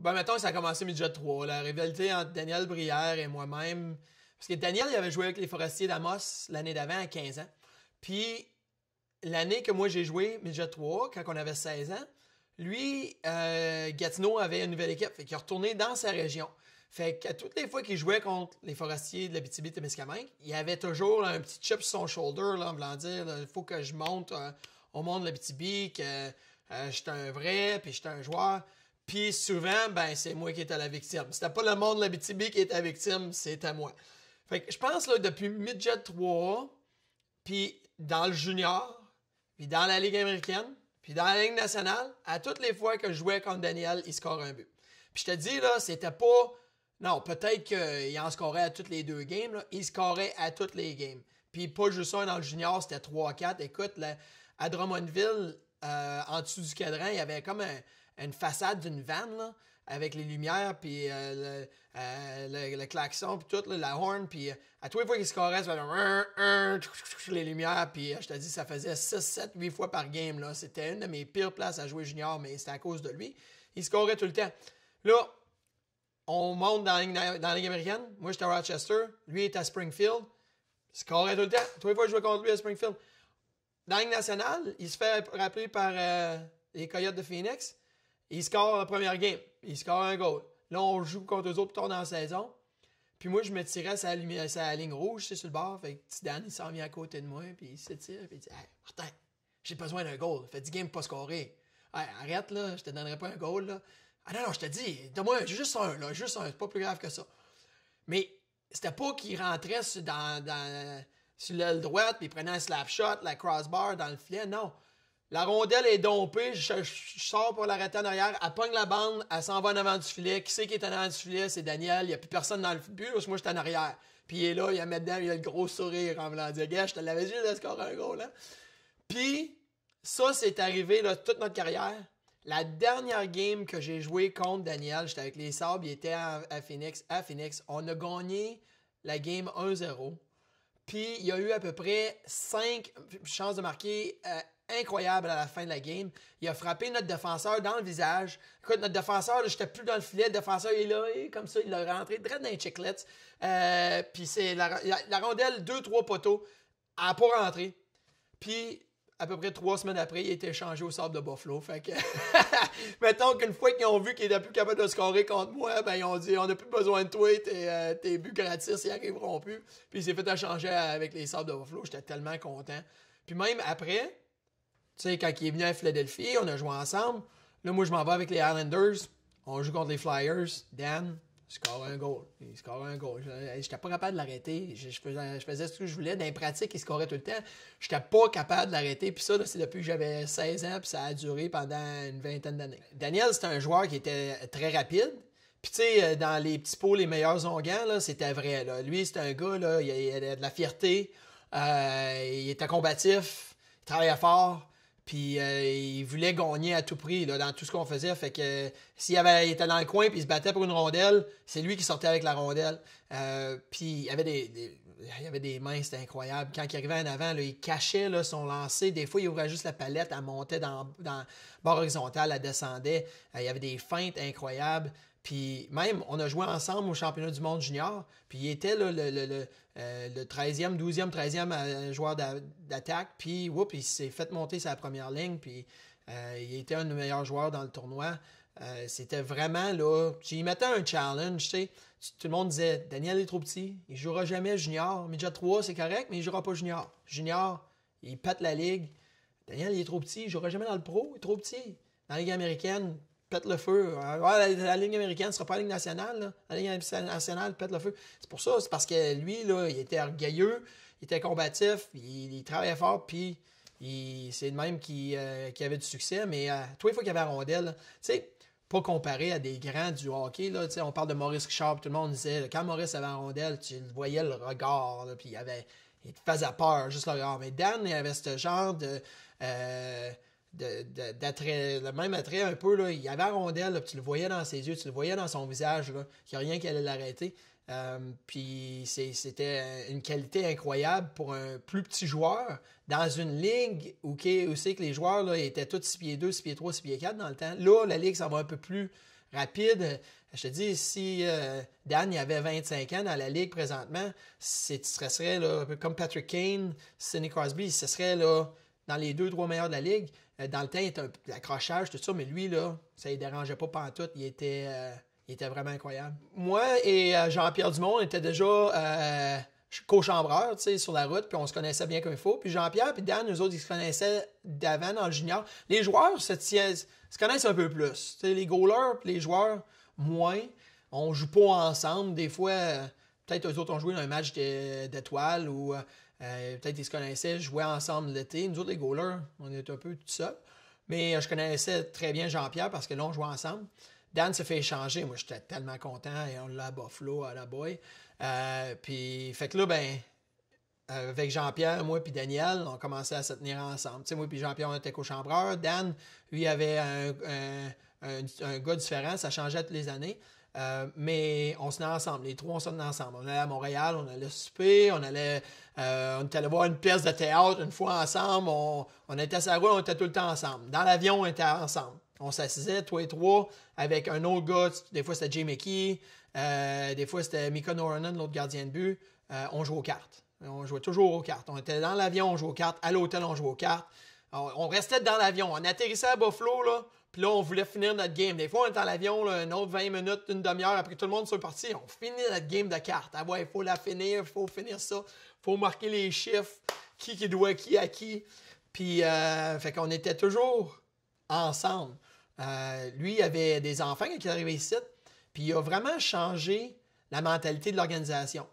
Ben, mettons ça a commencé midget 3, la rivalité entre Daniel Brière et moi-même. Parce que Daniel, il avait joué avec les Forestiers d'Amos l'année d'avant à 15 ans. Puis, l'année que moi j'ai joué midget 3, quand on avait 16 ans, lui, euh, Gatineau avait une nouvelle équipe. Fait qu'il est retourné dans sa région. Fait que toutes les fois qu'il jouait contre les forestiers de la de témiscamingue il avait toujours un petit chip sur son shoulder, là, en voulant dire il faut que je monte euh, au monde de la que j'étais euh, je suis un vrai, puis je un joueur. Puis souvent, ben, c'est moi qui étais la victime. C'était pas le monde de la BTB qui était la victime, c'était moi. Fait que je pense, là, depuis Midget 3, puis dans le junior, puis dans la Ligue américaine, puis dans la Ligue nationale, à toutes les fois que je jouais contre Daniel, il score un but. Puis je te dis, là, c'était pas... Non, peut-être qu'il en scorait à toutes les deux games. Là. Il scorait à toutes les games. Puis pas juste ça, dans le junior, c'était 3-4. Écoute, là, à Drummondville, euh, en dessous du cadran, il y avait comme un une façade d'une vanne, là, avec les lumières, puis euh, euh, le, klaxon, puis tout, la horn, puis euh, à tous les fois qu'il se caresse, les lumières, puis je te dis, ça faisait 6, 7, 8 fois par game. là. C'était une de mes pires places à jouer junior, mais c'était à cause de lui. Il scorait tout le temps. Là, on monte dans la Ligue, américaine. Moi, j'étais à Rochester. Lui, est à Springfield. Il scorait tout le temps. Tous les fois que je jouais contre lui à Springfield. Dans la Ligue nationale, il se fait rappeler par les Coyotes de Phoenix. Il score la première game. Il score un goal. Là, on joue contre eux autres plus dans la saison. Puis moi, je me tirais sa, sa ligne rouge, c'est sur le bord. Fait que petit Dan, il s'en vient à côté de moi, puis il se tire puis il dit Hey, j'ai besoin d'un goal. Fait 10 games pas scorer. arrête, là, je te donnerai pas un goal, là. Ah non, non, je te dis, donne-moi juste un, là, juste un, c'est pas plus grave que ça. Mais c'était pas qu'il rentrait sur, dans, l'aile droite, puis il prenait un slap shot, la crossbar dans le filet, non. La rondelle est dompée, je, sors pour l'arrêter en arrière, elle pogne la bande, elle s'en va en avant du filet. Qui c'est qui est en avant du filet? C'est Daniel, il n'y a plus personne dans le but, moi j'étais en arrière. Puis il est là, il a maintenant il a le gros sourire en me dire Gars, je te l'avais dit de score un gros, là!» Puis ça, c'est arrivé là, toute notre carrière. La dernière game que j'ai joué contre Daniel, j'étais avec les Sabres, il était à, à Phoenix, à Phoenix. On a gagné la game 1-0. Puis il y a eu à peu près 5 chances de marquer euh, incroyable à la fin de la game. Il a frappé notre défenseur dans le visage. Écoute, notre défenseur, j'étais plus dans le filet. Le défenseur il est là, comme ça, il l'a rentré direct dans les chiclets. Euh, puis c'est la, rondelle, deux, trois poteaux, à n'a pas rentré. Puis à peu près trois semaines après, il a été échangé au sable de Buffalo. Fait que, mettons qu'une fois qu'ils ont vu qu'il n'était plus capable de scorer contre moi, ben, ils ont dit on n'a plus besoin de toi, tes, euh, buts gratis, ils arriveront plus. Puis il s'est fait échanger avec les sables de Buffalo. J'étais tellement content. Puis même après, tu sais, quand il est venu à Philadelphie, on a joué ensemble. Là, moi, je m'en vais avec les Islanders. On joue contre les Flyers. Dan, score un goal. Il score un goal. Je n'étais pas capable de l'arrêter. Je, je, faisais ce que je voulais. Dans les pratiques, il scorait tout le temps. Je n'étais pas capable de l'arrêter. Puis ça, c'est depuis que j'avais 16 ans, puis ça a duré pendant une vingtaine d'années. Daniel, c'est un joueur qui était très rapide. Puis tu sais, dans les petits pots, les meilleurs ongans, là, c'était vrai. Lui, c'était un gars, il, avait de la fierté. Euh, il était combatif. Il travaillait fort. Puis euh, il voulait gagner à tout prix dans tout ce qu'on faisait. Fait que euh, s'il avait, était dans le coin puis il se battait pour une rondelle, c'est lui qui sortait avec la rondelle. Euh, puis il avait des, il y avait des mains, c'était incroyable. Quand il arrivait en avant, il cachait son lancer. Des fois, il ouvrait juste la palette, elle montait dans, dans bord horizontal, elle descendait. il y avait des feintes incroyables. Puis même, on a joué ensemble au championnat du monde junior. Puis il était le, 13e, 12e, 13e joueur d'attaque. Puis il s'est fait monter sa première ligne. Puis euh, il était un des meilleurs joueurs dans le tournoi. Euh, c'était vraiment là. Il mettait un challenge. Tu sais. Tout le monde disait Daniel est trop petit. Il jouera jamais junior. déjà, 3, c'est correct, mais il jouera pas junior. Junior, il pète la ligue. Daniel, il est trop petit. Il jouera jamais dans le pro. Il est trop petit. Dans la Ligue américaine, pète le feu. Hein. La, ligne américaine ne sera pas la ligne nationale. La ligne nationale pète le feu. C'est pour ça, c'est parce que lui, là, il était orgueilleux, il était combatif, il, travaillait fort, puis c'est le même euh, qui, avait du succès. Mais euh, toi, il faut qu'il y avait la rondelle. Tu sais, pas comparé à des grands du hockey. Là, on parle de Maurice Richard, tout le monde disait, quand Maurice avait la rondelle, tu voyais le regard, puis il avait. Il te faisait peur, juste le regard. Mais Dan, il avait ce genre de. Euh, d'attrait, le même attrait un peu. Là, il avait la rondelle, tu le voyais dans ses yeux, tu le voyais dans son visage, il n'y a rien qui allait l'arrêter. Euh, puis c'était une qualité incroyable pour un plus petit joueur dans une ligue où, c'est que les joueurs étaient tous 6 pieds 2, 6 pieds 3, 6 pieds 4 dans le temps. Là, la ligue, ça va un peu plus rapide. Je te dis, si euh, Dan il avait 25 ans dans la ligue présentement, ce serait là, comme Patrick Kane, Sidney Crosby, ce serait là, dans les deux, trois meilleurs de la ligue. Euh, dans le temps, il était un accrochage, tout ça, mais lui, là, ça ne dérangeait pas pantoute. Il était, euh, il était vraiment incroyable. Moi et euh, Jean-Pierre Dumont, on était déjà co-chambreurs, sur la route, puis on se connaissait bien comme il faut. Puis Jean-Pierre puis Dan, nous autres, ils se connaissaient d'avant dans le junior. Les joueurs cette se, se connaissent un peu plus. Tu les goalers les joueurs, moins. On joue pas ensemble. Des fois, peut-être eux autres ont joué dans un match d'étoiles ou euh, peut-être qu'ils se connaissaient, jouaient ensemble l'été. Nous autres, les goalers, on était un peu tout ça. Mais euh, je connaissais très bien Jean-Pierre parce que là, on jouait ensemble. Dan se fait échanger. Moi, j'étais tellement content. Et on l'a à Buffalo, à la boy. Euh, puis, fait que là, ben, avec Jean-Pierre, moi puis Daniel, on commençait à se tenir ensemble. moi puis Jean-Pierre, on était co-chambreur. Dan, lui, avait un, un, gars différent. Ça changeait toutes les années. Euh, mais on se met ensemble, les trois, on se tenait ensemble. On allait à Montréal, on allait souper, on allait, euh, on était voir une pièce de théâtre une fois ensemble. On, était à sa route, on était tout le temps ensemble. Dans l'avion, on était ensemble. On s'assisait, toi et trois, avec un autre gars. Des fois, c'était Jay McKee. Euh, des fois, c'était Mika Noronan, l'autre gardien de but. on jouait aux cartes. On jouait toujours aux cartes. On était dans l'avion, on jouait aux cartes. À l'hôtel, on jouait aux cartes. On, restait dans l'avion. On atterrissait à Buffalo, là. Puis là, on voulait finir notre game. Des fois, on est dans l'avion, une autre 20 minutes, une demi-heure, après tout le monde soit parti, on finit notre game de cartes. Ah ouais, il faut la finir, il faut finir ça, faut marquer les chiffres, qui qui doit qui à qui. Puis, euh, fait qu'on était toujours ensemble. Euh, lui, il avait des enfants quand il est arrivé ici, puis il a vraiment changé la mentalité de l'organisation.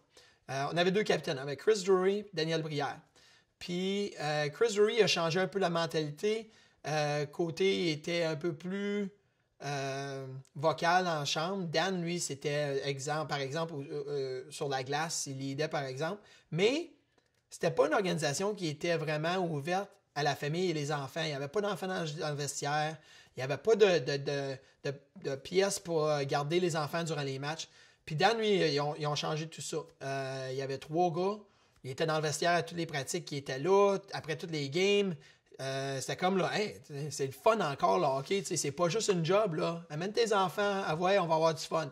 Euh, on avait deux capitaines, avec Chris Drury et Daniel Brière. Puis, Chris Drury a changé un peu la mentalité euh, côté était un peu plus euh, vocal en chambre. Dan, lui, c'était exemple, par exemple, euh, sur la glace, il aidait par exemple. Mais c'était pas une organisation qui était vraiment ouverte à la famille et les enfants. Il n'y avait pas d'enfants dans, le vestiaire. Il n'y avait pas de, pièces pour garder les enfants durant les matchs. Puis Dan, lui, ils ont, changé tout ça. il y avait trois gars. Il était dans le vestiaire à toutes les pratiques qui étaient là, après toutes les games. Euh, c'était comme là, c'est le fun encore c'est pas juste une job là. Amène tes enfants, ah on va avoir du fun.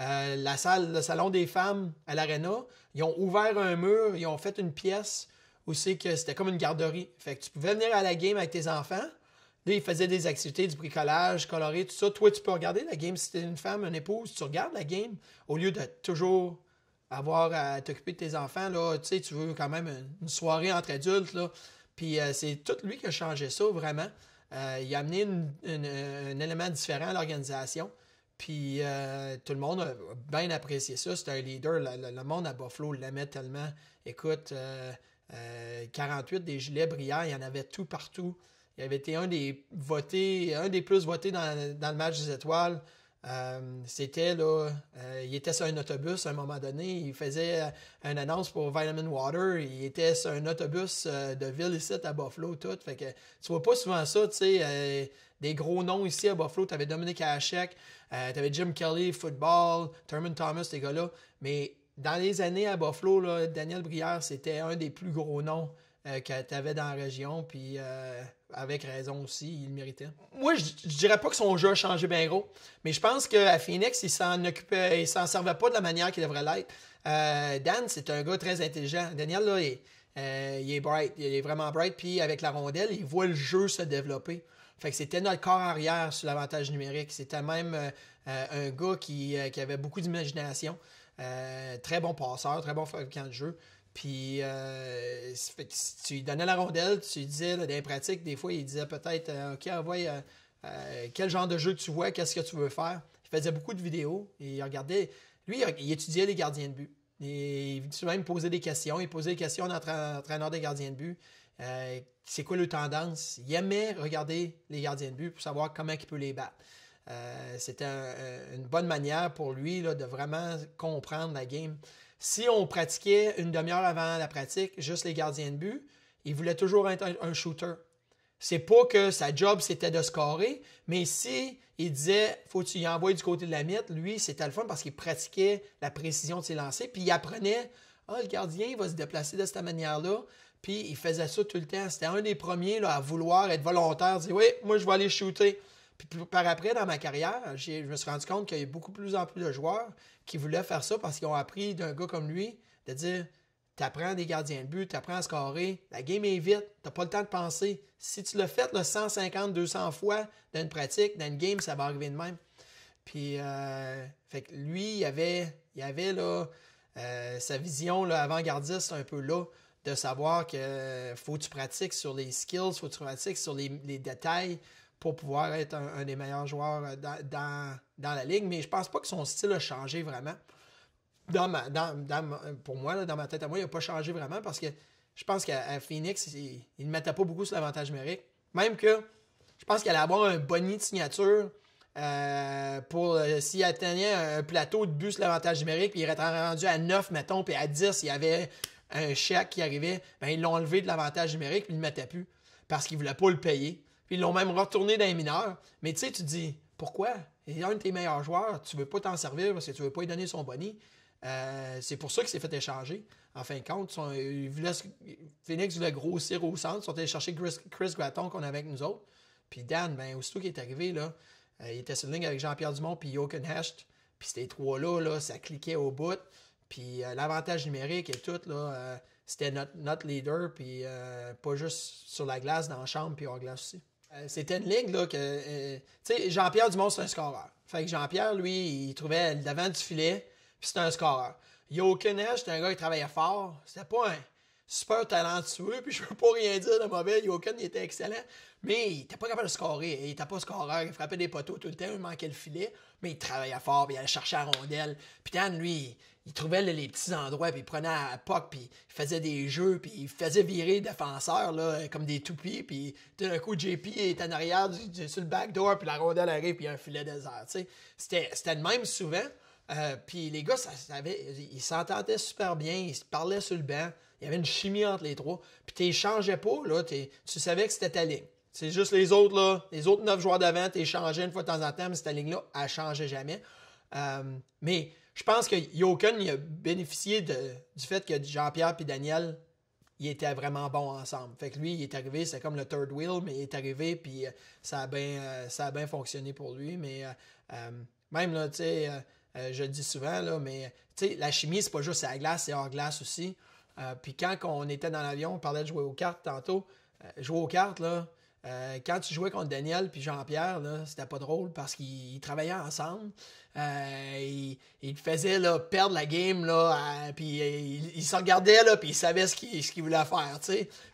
Euh, la salle, le salon des femmes à l'aréna, ils ont ouvert un mur, ils ont fait une pièce où que c'était comme une garderie. Fait que tu pouvais venir à la game avec tes enfants. Là, ils faisaient des activités, du bricolage, coloré, tout ça. Toi, tu peux regarder la game si t'es une femme, une épouse, tu regardes la game au lieu de toujours avoir à t'occuper de tes enfants. Là, tu sais, tu veux quand même une soirée entre adultes. Là. Puis euh, c'est tout lui qui a changé ça, vraiment. Euh, il a amené un élément différent à l'organisation. Puis euh, tout le monde a bien apprécié ça. C'était un leader. Le, monde à Buffalo l'aimait tellement. Écoute, 48 des gilets brillants, il y en avait tout partout. Il avait été un des votés, un des plus votés dans le match des étoiles. Euh, c'était là, euh, il était sur un autobus à un moment donné, il faisait euh, une annonce pour Vitamin Water, il était sur un autobus de ville ici à Buffalo, tout. Fait que tu vois pas souvent ça, tu sais, des gros noms ici à Buffalo. T'avais Dominique Hachek, t'avais Jim Kelly, football, Thurman Thomas, ces gars-là. Mais dans les années à Buffalo, là, Daniel Brière, c'était un des plus gros noms que t'avais dans la région. Puis avec raison aussi, il le méritait. Moi, je, ne dirais pas que son jeu a changé bien gros, mais je pense qu'à Phoenix, il s'en occupait, il s'en servait pas de la manière qu'il devrait l'être. Euh, Dan, c'est un gars très intelligent. Daniel, là, euh, il, est bright, il est vraiment bright, puis avec la rondelle, il voit le jeu se développer. Fait que c'était notre corps arrière sur l'avantage numérique. C'était même euh, un gars qui, qui, avait beaucoup d'imagination. très bon passeur, très bon fabricant de jeu. Puis, euh, tu lui donnais la rondelle, tu lui disais, là, dans pratiques, des fois, il disait peut-être, euh, OK, envoie euh, quel genre de jeu tu vois, qu'est-ce que tu veux faire. Il faisait beaucoup de vidéos et il regardait. Lui, il étudiait les gardiens de but. il souvent posait des questions. Il posait des questions à notre entraîneur des gardiens de but. c'est quoi leur tendance? Il aimait regarder les gardiens de but pour savoir comment il peut les battre. c'était une bonne manière pour lui de vraiment comprendre la game. Si on pratiquait une demi-heure avant la pratique, juste les gardiens de but, il voulait toujours être un, shooter. C'est pas que sa job c'était de scorer, mais si il disait faut que tu y envoies du côté de la miette, lui c'était le fun parce qu'il pratiquait la précision de ses lancers, puis il apprenait ah, le gardien il va se déplacer de cette manière-là, puis il faisait ça tout le temps. C'était un des premiers à vouloir être volontaire, dire oui, moi je vais aller shooter. Puis par après, dans ma carrière, je me suis rendu compte qu'il y a beaucoup plus en plus de joueurs qui voulaient faire ça parce qu'ils ont appris d'un gars comme lui de dire t'apprends des gardiens de but, tu apprends à scorer, la game est vite, t'as pas le temps de penser. Si tu le fais 150-200 fois dans une pratique, dans une game, ça va arriver de même. Puis, euh, lui, il avait, avait là, euh, sa vision avant-gardiste un peu là, de savoir que faut que tu pratiques sur les skills, faut que tu pratiques sur les détails, pour pouvoir être un, des meilleurs joueurs euh, dans, la ligue. Mais je pense pas que son style a changé vraiment. Dans ma, pour moi, dans ma tête à moi, il n'a pas changé vraiment parce que je pense qu'à Phoenix, il ne mettait pas beaucoup sur l'avantage numérique. Même que je pense qu'elle allait avoir un boni de signature euh, pour euh, s'il atteignait un plateau de but sur l'avantage numérique, puis il était rendu à 9, mettons, puis à 10, il y avait un chèque qui arrivait, ben, ils l'ont enlevé de l'avantage numérique, puis il ne le plus parce qu'il ne voulait pas le payer. Puis ils l'ont même retourné dans les mineurs. Mais tu sais, tu te dis, pourquoi? Il est un de tes meilleurs joueurs, tu ne veux pas t'en servir parce que tu ne veux pas lui donner son boni. Euh, c'est pour ça qu'il s'est fait échanger. En fin de compte, Phoenix voulait grossir au centre. Ils sont allés chercher Chris, Gratton qu'on avait avec nous autres. Puis Dan, ben, aussitôt qu'il est arrivé, là, euh, il était sur ligne avec Jean-Pierre Dumont puis Jochen Hest. Puis ces trois-là, ça cliquait au bout. Puis euh, l'avantage numérique et tout, là, c'était notre, notre, leader. Puis pas juste sur la glace, dans la chambre, puis hors glace aussi. Euh, c'était une ligue, là, que. Euh, tu sais, Jean-Pierre Dumont, c'est un scoreur. Fait que Jean-Pierre, lui, il trouvait le devant du filet, puis c'était un scoreur. Jochen c'était un gars qui travaillait fort. C'était pas un super talentueux, puis je veux pas rien dire de mauvais. Yoken, il était excellent, mais il était pas capable de scorer. Il était pas scoreur, il frappait des poteaux tout le temps, il manquait le filet, mais il travaillait fort, puis il allait chercher la rondelle. Puis Dan, lui, il trouvait les petits endroits, puis prenait à POC, puis faisait des jeux, puis il faisait virer défenseurs là, comme des toupies, puis tout d'un coup, JP est en arrière sur le backdoor, puis la rondelle arrive, puis il a un filet désert. C'était, le même souvent. Euh, puis les gars, ça, ils s'entendaient super bien, ils se parlaient sur le banc, il y avait une chimie entre les trois, puis tu changeais pas, là, tu savais que c'était ta ligne. C'est juste les autres, là, les autres neuf joueurs d'avant, tu changeais une fois de temps en temps, mais cette ligne-là, elle changeait jamais. Euh, mais je pense que Yoken il a bénéficié du fait que Jean-Pierre et Daniel ils étaient vraiment bons ensemble. Fait que lui, il est arrivé, c'est comme le third wheel, mais il est arrivé, puis euh, euh, ça a bien fonctionné pour lui. Mais euh, même, là, tu sais, je le dis souvent, là, mais la chimie, c'est pas juste à glace, c'est hors glace aussi. puis quand on était dans l'avion, on parlait de jouer aux cartes tantôt. jouer aux cartes, là, euh, quand tu jouais contre Daniel puis Jean-Pierre, c'était pas drôle parce qu'ils travaillaient ensemble. Euh, ils, faisaient perdre la game, là, puis euh, ils, se regardaient, là, puis ils savaient ce qu'ils voulaient faire.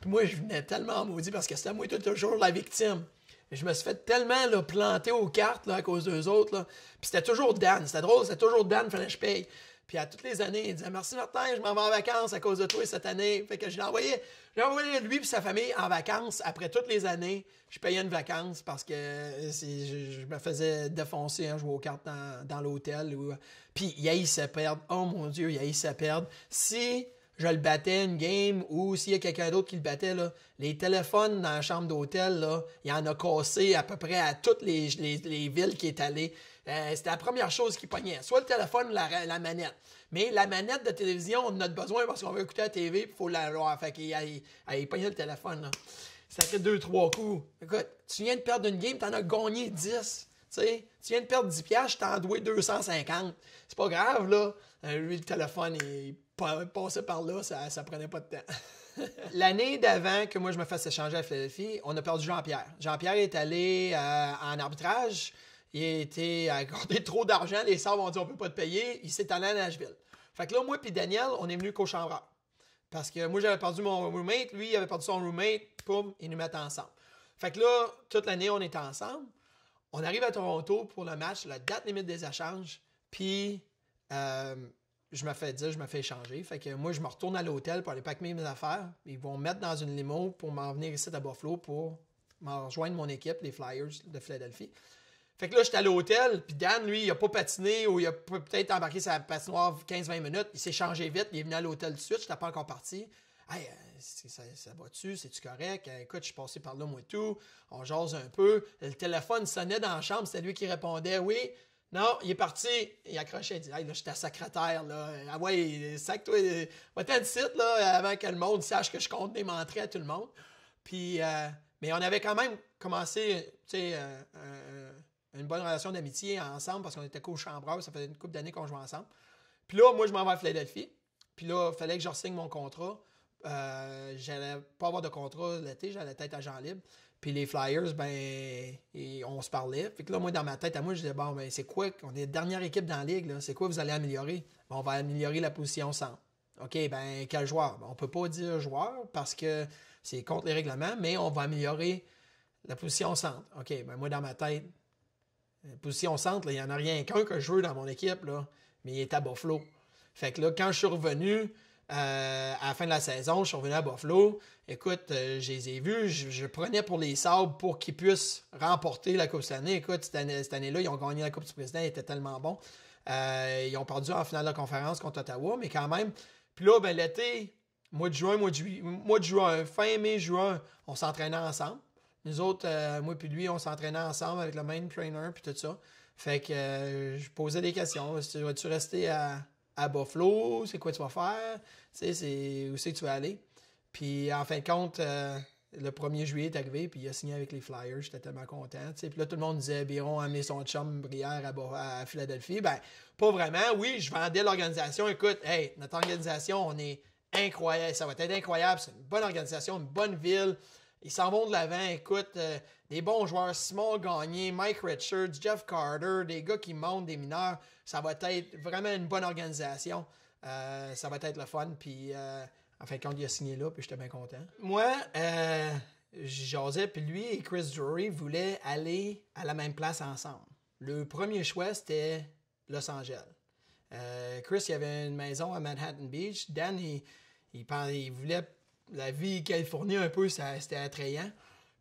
moi, je venais tellement maudit parce que c'était moi toujours la victime. Je me suis fait tellement planter aux cartes à cause d'eux autres. Puis c'était toujours Dan. C'était drôle, c'était toujours Dan je paye. Puis à toutes les années, il disait Merci Martin, je m'en vais en vacances à cause de toi cette année. Fait que je l'ai l'envoyais, j'ai envoyé lui et sa famille en vacances. Après toutes les années, je payais une vacance parce que euh, je, me faisais défoncer un hein, jouer aux cartes dans, l'hôtel. Puis il se perdre. Oh mon Dieu, il sa perdre. Si je le battais une game ou s'il y a quelqu'un d'autre qui le battait, les téléphones dans la chambre d'hôtel, il y en a cassé à peu près à toutes les, villes qui est allé. Euh, c'était la première chose qui pognait. Soit le téléphone ou la, manette. Mais la manette de télévision, on en a besoin parce qu'on veut écouter la TV, il faut l'avoir. Fait qu'il pognait le téléphone. Ça fait deux, trois coups. Écoute, tu viens de perdre une game, t'en as gagné 10. tu viens de perdre 10 piastres, tu t'en dois 250. C'est pas grave, là. Euh, lui, le téléphone, il passait par là, ça, ça prenait pas de temps. L'année d'avant que moi je me fasse échanger à Philadelphie, on a perdu Jean-Pierre. Jean-Pierre est allé euh, en arbitrage il a été accordé trop d'argent, les sœurs ont dit on peut pas te payer, il s'est allé à Nashville. Fait que là, moi puis Daniel, on est venu co-chambreur. Parce que moi, j'avais perdu mon roommate, lui, il avait perdu son roommate, poum, ils nous mettent ensemble. Fait que là, toute l'année, on était ensemble. On arrive à Toronto pour le match, la date limite des échanges, puis euh, je me fais dire, je me fais échanger. Fait que moi, je me retourne à l'hôtel pour aller packer mes affaires. Ils vont me mettre dans une limo pour m'en venir ici à Buffalo pour me rejoindre mon équipe, les Flyers de Philadelphie. Fait que là, j'étais à l'hôtel, puis Dan, lui, il a pas patiné ou il a peut-être embarqué sa patinoire 15-20 minutes. Il s'est changé vite, il est venu à l'hôtel tout de suite, j'étais pas encore parti. Hey, euh, ça, va-tu? C'est-tu correct? Euh, écoute, je suis passé par là, moi, tout. On jase un peu. Le téléphone sonnait dans la chambre, c'est lui qui répondait oui. Non, il est parti, il accrochait, il dit Hey, là, j'étais à sacrataire, là. Ah ouais, sac-toi, euh, va-t'en site, là, avant que le monde sache que je compte des à tout le monde. Puis, mais on avait quand même commencé, tu sais, une bonne relation d'amitié ensemble parce qu'on était co-chambreurs, ça faisait une couple d'années qu'on jouait ensemble. Puis là, moi, je m'en vais à Philadelphie. Puis là, il fallait que je signe mon contrat. Je euh, j'allais pas avoir de contrat l'été, j'allais être agent libre. Puis les Flyers, ben, on se parlait. Fait que là, moi, dans ma tête, à moi, je disais, bon, ben, c'est quoi, on est la dernière équipe dans la ligue, c'est quoi vous allez améliorer? Ben, on va améliorer la position centre. OK, ben, quel joueur? Ben, on peut pas dire joueur parce que c'est contre les règlements, mais on va améliorer la position centre. OK, ben, moi, dans ma tête, euh, Position centre, il n'y en a rien qu'un que je veux dans mon équipe, là, mais il est à Buffalo. Fait que là, quand je suis revenu, euh, à la fin de la saison, je suis revenu à Buffalo. Écoute, euh, je les ai vus. Je, prenais pour les sables pour qu'ils puissent remporter la Coupe cette année. Écoute, cette, année, là ils ont gagné la Coupe du Président. Ils étaient tellement bons. ils ont perdu en finale de la conférence contre Ottawa, mais quand même. Puis là, ben, l'été, mois de juin, mois de, mois de juin, fin mai, juin, on s'entraînait ensemble. Nous autres, euh, moi puis lui, on s'entraînait ensemble avec le main trainer puis tout ça. Fait que euh, je posais des questions. Vas-tu rester à, à Buffalo? C'est quoi tu vas faire? c'est où c'est tu vas aller? Puis en fin de compte, euh, le 1er juillet est arrivé, puis il a signé avec les Flyers. J'étais tellement content. Puis là, tout le monde disait, Biron a amené son chum Brière à, à Philadelphie. Ben, pas vraiment. Oui, je vendais l'organisation. Écoute, hey, notre organisation, on est incroyable. Ça va être incroyable. C'est une bonne organisation, une bonne ville. Ils s'en vont de l'avant, écoute, euh, des bons joueurs, Simon Gagné, Mike Richards, Jeff Carter, des gars qui montent, des mineurs. Ça va être vraiment une bonne organisation. Euh, ça va être le fun. Puis, euh, fin de quand il a signé là, puis j'étais bien content. Moi, euh, j'osais, puis lui et Chris Drury voulaient aller à la même place ensemble. Le premier choix, c'était Los Angeles. Chris, il avait une maison à Manhattan Beach. Dan, il voulait la vie californienne, un peu, c'était attrayant.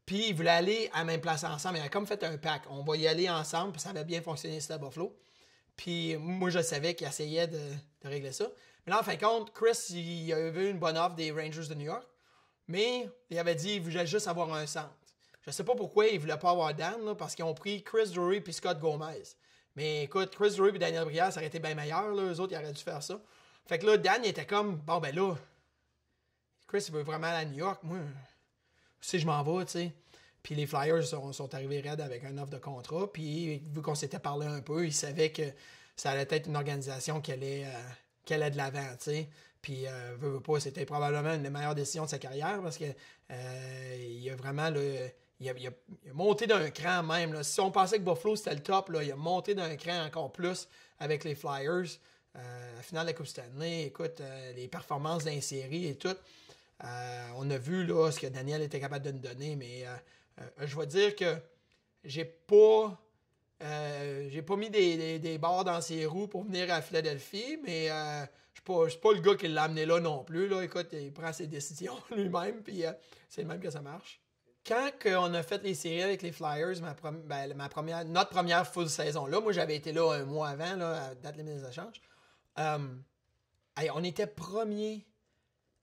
Puis ils voulaient aller à la même place ensemble. Il a comme fait un pack. On va y aller ensemble, puis ça avait bien fonctionné, c'était à Buffalo. Puis moi, je savais qu'il essayait de, régler ça. Mais là, en fin de compte, Chris, il a eu une bonne offre des Rangers de New York. Mais il avait dit qu'il voulait juste avoir un centre. Je sais pas pourquoi il voulait pas avoir Dan, parce qu'ils ont pris Chris Drury et Scott Gomez. Mais écoute, Chris Drury et Daniel Brière, ça aurait été bien meilleur. Les Eux autres, ils auraient dû faire ça. Fait que là, Dan, il était comme, bon, ben là, Chris, veut vraiment aller à New York. Moi, si je m'en vais, tu sais. Puis les Flyers sont, sont arrivés raides avec un offre de contrat. Puis vu qu'on s'était parlé un peu, il savait que ça allait être une organisation qui allait, euh, de l'avant, tu sais. Puis, euh, pas, c'était probablement une des meilleures décisions de sa carrière parce que euh, il a vraiment monté d'un cran même. Si on pensait que Buffalo c'était le top, il a monté d'un cran encore plus avec les Flyers. la finale de la Coupe Stanley, écoute, les performances d'insérie et tout. Euh, on a vu là, ce que Daniel était capable de nous donner, mais euh, euh, je vais dire que j'ai pas. j'ai pas mis des, des, barres dans ses roues pour venir à Philadelphie, mais je je suis pas, le gars qui l'a amené là non plus. Là. Écoute, il prend ses décisions lui-même, puis c'est le même que ça marche. Quand on a fait les séries avec les Flyers, ma, ben, première, notre première full saison là, moi j'avais été là un mois avant, là, à date limite des échanges, on était premier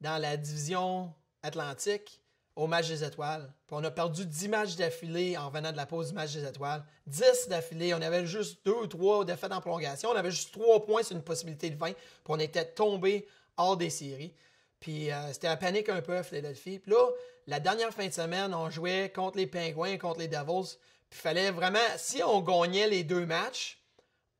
dans la division Atlantique au match des étoiles. Puis on a perdu 10 matchs d'affilée en venant de la pause du match des étoiles. 10 d'affilée. On avait juste 2 ou 3 défaites en prolongation. On avait juste 3 points sur une possibilité de 20. Puis on était tombé hors des séries. Puis euh, c'était la panique un peu à Philadelphie. Puis là, la dernière fin de semaine, on jouait contre les Pingouins, contre les Devils. Puis il fallait vraiment, si on gagnait les deux matchs,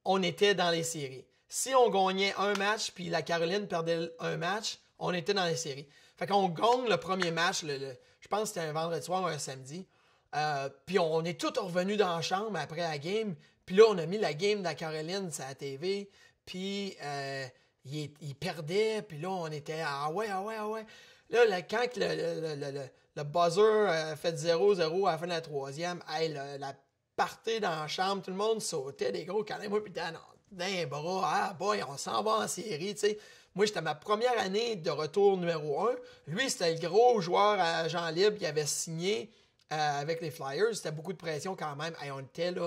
on était dans les séries. Si on gagnait un match, puis la Caroline perdait un match, on était dans les séries. Fait qu'on gagne le premier match, le, je pense que c'était un vendredi soir ou un samedi. Euh, puis on, est tous revenus dans la chambre après la game. Puis là, on a mis la game de la Caroline sur la TV. Puis euh, il, perdait. Puis là, on était ah ouais, ah ouais, ah ouais. Là, quand le, le, le buzzer a euh, fait 0-0 à la fin de la troisième, hey, la, la partie dans la chambre, tout le monde sautait des gros câlins. puis dans, dans les bras, ah boy, on s'en va en série, tu sais. Moi, j'étais ma première année de retour numéro 1. Lui, c'était le gros joueur à agent libre qui avait signé euh, avec les Flyers. C'était beaucoup de pression quand même. on était là,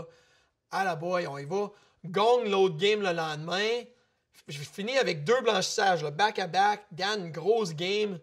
à ah, la boy, on y va. Gong l'autre game le lendemain. Je finis avec deux blanchissages, back-à-back. Dan, grosse game.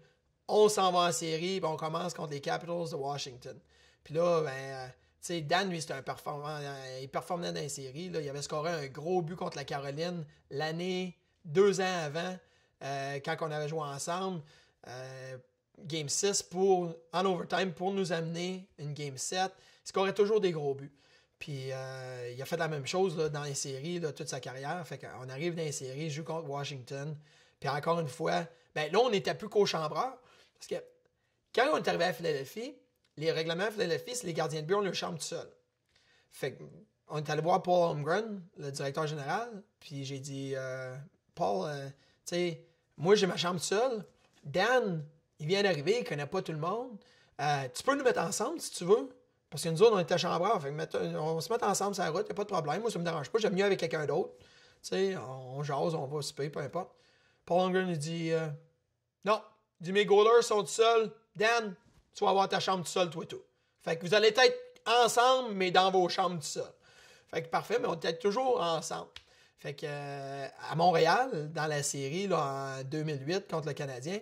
On s'en va en série, on commence contre les Capitals de Washington. Puis là, ben, Dan, lui, c'était un performant. Euh, il performait dans la série. Il avait scoré un gros but contre la Caroline l'année, deux ans avant. Euh, quand on avait joué ensemble, euh, game 6 pour, en overtime pour nous amener une game 7. qu'on aurait toujours des gros buts. Puis euh, il a fait la même chose dans les séries toute sa carrière. On arrive dans les séries, joue contre Washington. Puis encore une fois, ben, là, on n'était plus qu'au chambreur. Parce que quand on est arrivé à Philadelphie, les règlements à Philadelphie, c'est les gardiens de but, on le chambre tout seul. On est allé voir Paul Holmgren, le directeur général, puis j'ai dit Paul, sais, moi, j'ai ma chambre seule. Dan, il vient d'arriver, il connaît pas tout le monde. Euh, tu peux nous mettre ensemble si tu veux. Parce que nous autres, on était chambreurs. Fait que on se met ensemble sur la route, il n'y a pas de problème. Moi, ça me dérange pas. J'aime mieux avec quelqu'un d'autre. Tu sais, on, jase, on va souper, peu importe. Paul Ungren, il dit euh, Non, il dit mes goalers sont tout seuls. Dan, tu vas avoir ta chambre tout seul, toi et tout. Fait que vous allez être ensemble, mais dans vos chambres tout seul. Fait que parfait, mais on être toujours ensemble. Fait que euh, à Montréal, dans la série en 2008 contre le Canadien,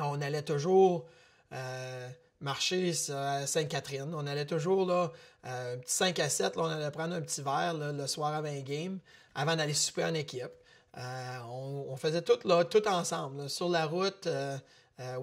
on allait toujours euh, marcher à euh, Sainte-Catherine. On allait toujours là, 5 à 7, on allait prendre un petit verre le soir avant les game, avant d'aller souper en équipe. on, faisait tout, tout ensemble. sur la route,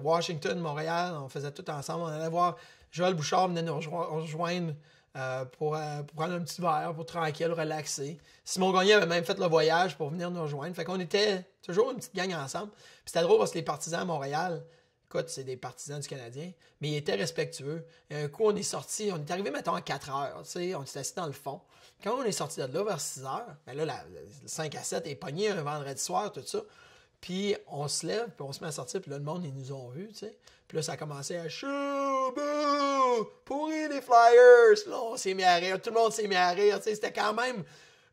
Washington, Montréal, on faisait tout ensemble. On allait voir Joël Bouchard venir nous rejoindre euh, euh, pour, prendre un petit verre, pour tranquille, relaxer. Simon Gagné avait même fait le voyage pour venir nous rejoindre. Fait qu'on était toujours une petite gang ensemble. Puis c'était drôle parce que les partisans à Montréal, écoute, c'est des partisans du Canadien, mais ils étaient respectueux. Et un coup, on est sorti, on est arrivé, maintenant à 4 heures, tu sais, on s'est assis dans le fond. Quand on est sorti de là vers 6 heures, ben là, la, 5 à 7 est pogné un vendredi soir, tout ça. Puis on se lève, puis on se met à sortir, puis là, le monde, ils nous ont vus, tu sais. Puis là, ça a commencé à chou, pourri les Flyers. là, on s'est mis à rire, tout le monde s'est mis à rire, tu sais. C'était quand même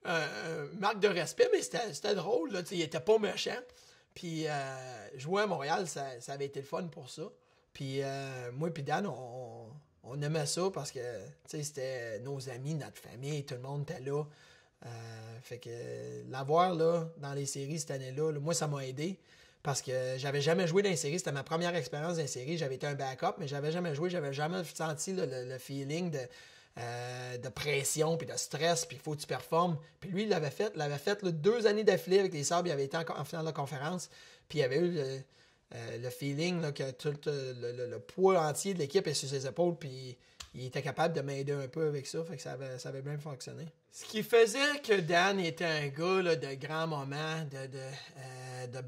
euh, un marque de respect, mais c'était drôle, tu sais. Il était pas méchant. Puis euh, jouer à Montréal, ça, avait été le fun pour ça. Puis euh, moi, et Dan, on, on aimait ça parce que, tu sais, c'était nos amis, notre famille, tout le monde était là. Euh, fait que euh, l'avoir là, dans les séries cette année-là, moi, ça m'a aidé parce que j'avais jamais joué dans les séries. C'était ma première expérience dans les séries. J'avais été un backup, mais j'avais jamais joué. J'avais jamais senti le, feeling euh, de, pression puis de stress. Puis il faut que tu performes. Puis lui, il l'avait fait. l'avait fait deux années d'affilée avec les Sabres. Il avait été en, finale de conférence. Puis il avait eu le, feeling que tout le, le, poids entier de l'équipe est sur ses épaules. Puis il était capable de m'aider un peu avec ça, fait que ça avait, bien fonctionné. Ce qui faisait que Dan était un gars de grands moments, de, de, euh,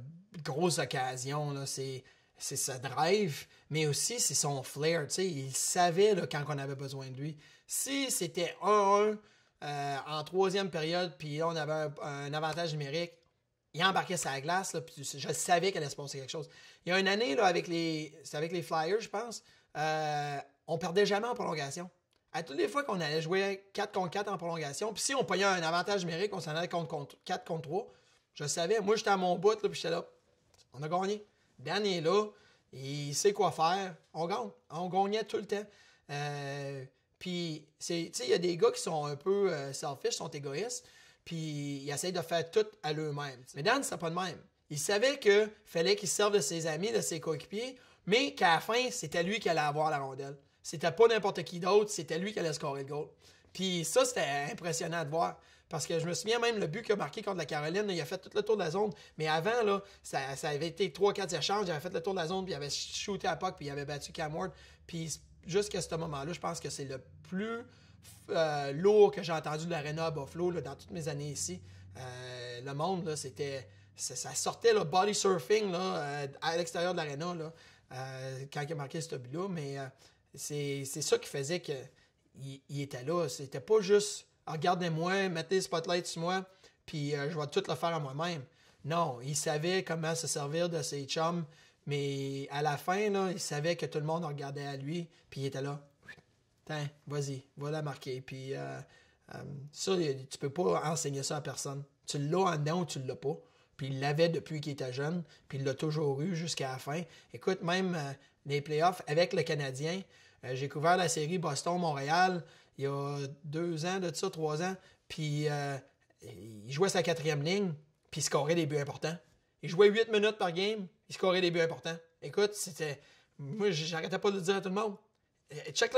grosses occasions, c'est c'est sa drive, mais aussi c'est son flair. Il savait là, quand on avait besoin de lui. Si c'était 1-1 euh, en troisième période, puis on avait un, avantage numérique, il embarquait sa glace, là, puis je savais qu'elle allait se passer quelque chose. Il y a une année, là, avec les, avec les Flyers, je pense, euh, on perdait jamais en prolongation. À toutes les fois qu'on allait jouer 4 contre 4 en prolongation, puis si on payait un avantage numérique, on s'en allait contre, 4 contre 3, je savais, moi j'étais à mon bout, puis j'étais là, on a gagné. Dan est là, il sait quoi faire, on gagne. On gagnait tout le temps. Euh, tu puis, il y a des gars qui sont un peu euh, selfish, sont égoïstes, puis ils essayent de faire tout à eux-mêmes. Mais Dan, c'est pas de même. Il savait que fallait qu'il serve de ses amis, de ses coéquipiers, mais qu'à la fin, c'était lui qui allait avoir la rondelle. C'était pas n'importe qui d'autre, c'était lui qui allait scorer le goal. Puis ça, c'était impressionnant de voir. Parce que je me souviens même le but qu'il a marqué contre la Caroline, il a fait tout le tour de la zone. Mais avant, là, ça, avait été 3-4 échanges, il avait fait le tour de la zone, puis il avait shooté à Puck, puis il avait battu Cam Ward. Puis jusqu'à ce moment-là, je pense que c'est le plus euh, lourd que j'ai entendu de l'Arena à Buffalo dans toutes mes années ici. Euh, le monde, c'était. Ça, sortait le body surfing euh, à l'extérieur de l'aréna quand il a marqué ce but-là. Mais c'est ça qui faisait qu'il il était là. C'était pas juste regardez-moi, mettez le spotlight sur moi, puis euh, je vais tout le faire à moi-même. Non, il savait comment se servir de ses chums, mais à la fin, il savait que tout le monde regardait à lui, puis il était là. Tiens, vas-y, va la Puis euh, euh, ça, tu peux pas enseigner ça à personne. Tu l'as en dedans ou tu l'as pas. Puis il l'avait depuis qu'il était jeune, puis il l'a toujours eu jusqu'à la fin. Écoute, même les playoffs avec le Canadien, euh, j'ai couvert la série Boston-Montréal il y a deux ans, de ça, trois ans. Puis euh, il jouait sa quatrième ligne, puis il scorait des buts importants. Il jouait huit minutes par game, il scorait des buts importants. Écoute, c'était. Moi, j'arrêtais pas de le dire à tout le monde. Euh, check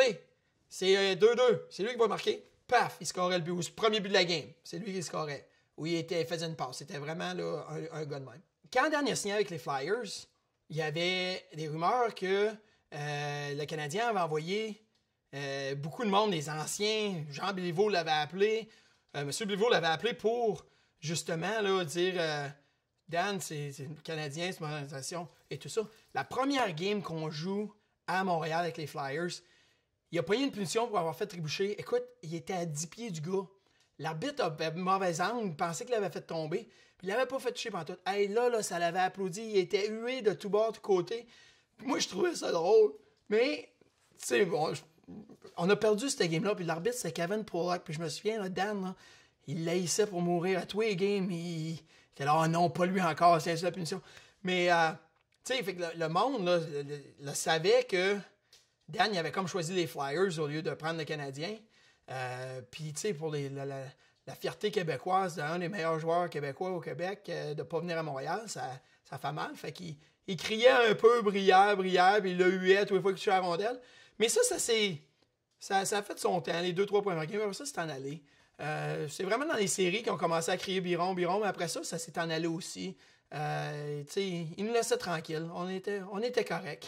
C'est 2-2. C'est lui qui va marquer. Paf, il scorait le but. Ou premier but de la game. C'est lui qui scorait. Ou il, était, faisait une passe. C'était vraiment un, gars de même. Quand dernier signé avec les Flyers, il y avait des rumeurs que euh, le Canadien avait envoyé euh, beaucoup de monde, des anciens. Jean Béliveau l'avait appelé. Monsieur Béliveau l'avait appelé pour justement là, dire euh, Dan, c'est le Canadien, c'est mon organisation et tout ça. La première game qu'on joue à Montréal avec les Flyers, il a pris une punition pour avoir fait trébucher. Écoute, il était à 10 pieds du gars. L'arbitre avait mauvais angle, il pensait qu'il l'avait fait tomber. il avait pas fait toucher pendant tout. là, là, ça l'avait applaudi. Il était hué de tout bord, de côté moi, je trouvais ça drôle. Mais, tu sais, on a perdu cette game-là. Puis l'arbitre, c'est Kevin Pollock. Puis je me souviens, là, Dan, il laissait pour mourir à tous les games. Il, était là, oh non, pas lui encore, c'est la punition. Mais, euh, tu sais, le, monde là, le, savait que Dan, il avait comme choisi les Flyers au lieu de prendre le Canadien. Euh, Puis, tu sais, pour la, fierté québécoise d'un des meilleurs joueurs québécois au Québec, euh, de ne pas venir à Montréal, ça, ça fait mal. Fait qu'il il criait un peu brillant, brillant, puis il le huait tous les fois qu'il touchait la rondelle. Mais ça, ça s'est. Ça, a fait son temps, les deux, trois marqués. Mais Après ça, c'est en allé. Euh, c'est vraiment dans les séries qu'on commençait à crier Biron, Biron, mais après ça, ça s'est en allé aussi. Euh, il nous laissait tranquille. On était, on était correct.